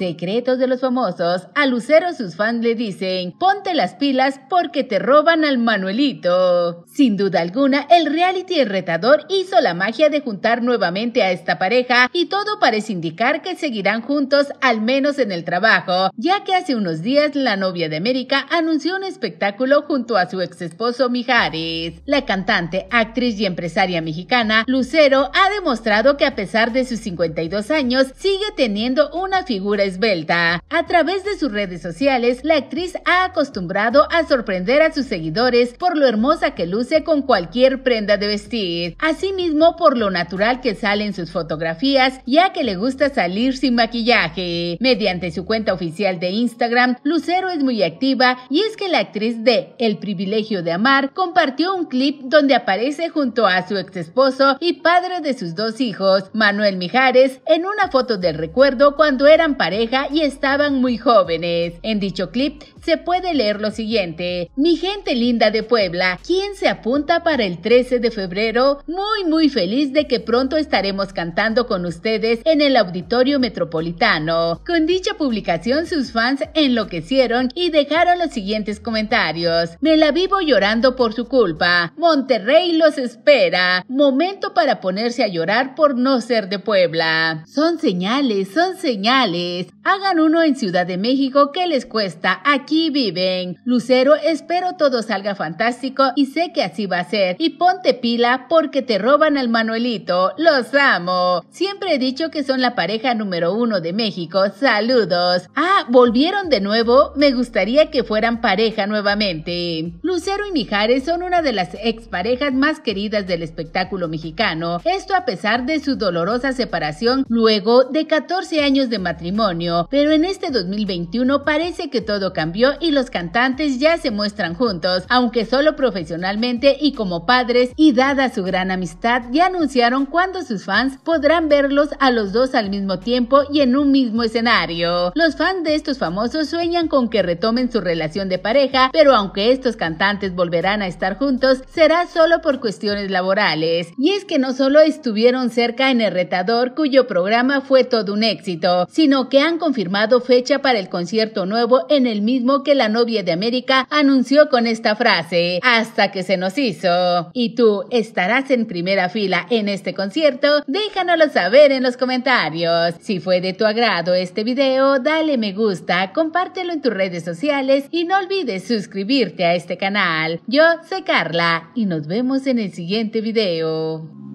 Secretos de los famosos. A Lucero sus fans le dicen, ponte las pilas porque te roban al Manuelito. Sin duda alguna, el reality retador hizo la magia de juntar nuevamente a esta pareja y todo parece indicar que seguirán juntos al menos en el trabajo, ya que hace unos días la novia de América anunció un espectáculo junto a su ex esposo Mijares. La cantante, actriz y empresaria mexicana, Lucero ha demostrado que a pesar de sus 52 años, sigue teniendo una figura esbelta. A través de sus redes sociales, la actriz ha acostumbrado a sorprender a sus seguidores por lo hermosa que luce con cualquier prenda de vestir, asimismo por lo natural que salen sus fotografías, ya que le gusta salir sin maquillaje. Mediante su cuenta oficial de Instagram, Lucero es muy activa y es que la actriz de El privilegio de amar compartió un clip donde aparece junto a su ex esposo y padre de sus dos hijos, Manuel Mijares, en una foto del recuerdo cuando eran pareja y estaban muy jóvenes. En dicho clip se puede leer lo siguiente. Mi gente linda de Puebla, ¿quién se apunta para el 13 de febrero? Muy muy feliz de que pronto estaremos cantando con ustedes en el Auditorio Metropolitano. Con dicha publicación sus fans enloquecieron y dejaron los siguientes comentarios. Me la vivo llorando por su culpa. Monterrey los espera. Momento para ponerse a llorar por no ser de Puebla. Son señales, son señales. Hagan uno en Ciudad de México que les cuesta. Aquí viven. Lucero, espero todo salga fantástico y sé que así va a ser. Y ponte pila porque te roban al Manuelito. Los amo. Siempre he dicho que son la pareja número uno de México. Saludos. Ah, volvieron de nuevo. Me gustaría que fueran pareja nuevamente. Lucero y Mijares son una de las exparejas más queridas del espectáculo mexicano. Esto a pesar de su dolorosa separación luego de 14 años de matrimonio pero en este 2021 parece que todo cambió y los cantantes ya se muestran juntos, aunque solo profesionalmente y como padres, y dada su gran amistad, ya anunciaron cuándo sus fans podrán verlos a los dos al mismo tiempo y en un mismo escenario. Los fans de estos famosos sueñan con que retomen su relación de pareja, pero aunque estos cantantes volverán a estar juntos, será solo por cuestiones laborales. Y es que no solo estuvieron cerca en El Retador, cuyo programa fue todo un éxito, sino que han confirmado fecha para el concierto nuevo en el mismo que la novia de América anunció con esta frase, hasta que se nos hizo. ¿Y tú estarás en primera fila en este concierto? Déjanoslo saber en los comentarios. Si fue de tu agrado este video, dale me gusta, compártelo en tus redes sociales y no olvides suscribirte a este canal. Yo soy Carla y nos vemos en el siguiente video.